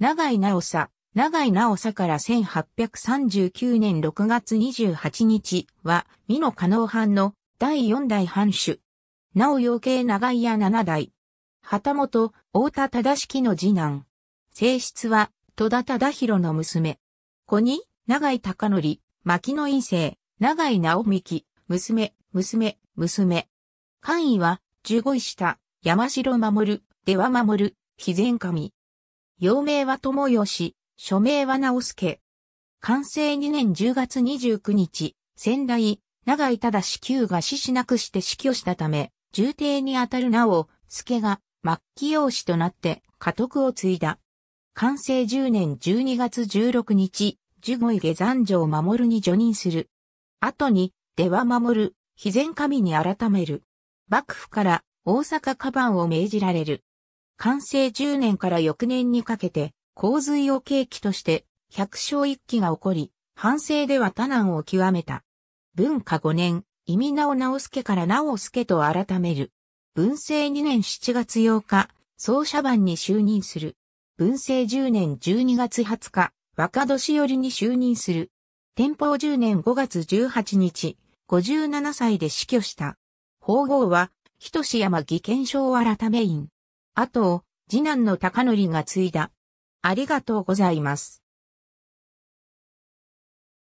長井直さ、長井直さから1839年6月28日は、美濃加納藩の第4代藩主。なお養長井屋7代。旗本、大田忠式の次男。性質は、戸田忠弘の娘。子に、長井隆則、牧野院生、長井直幹、娘、娘、娘。官位は、十五位下、山城守、出羽守、肥前神。幼名は友義、署名は直助。完成2年10月29日、仙台、長井忠死旧が死しなくして死去したため、重帝にあたるなお、助が末期養子となって家督を継いだ。完成10年12月16日、十五位下山城守るに除任する。後に、出は守る、非前神に改める。幕府から大阪カバンを命じられる。完成10年から翌年にかけて、洪水を契機として、百姓一揆が起こり、反省では多難を極めた。文化5年、伊見直直助から直助と改める。文政2年7月8日、総社番に就任する。文政10年12月20日、若年寄に就任する。天保10年5月18日、57歳で死去した。法号は、仁山義研賞改め院。後を次男の高則が継いだ。ありがとうございます。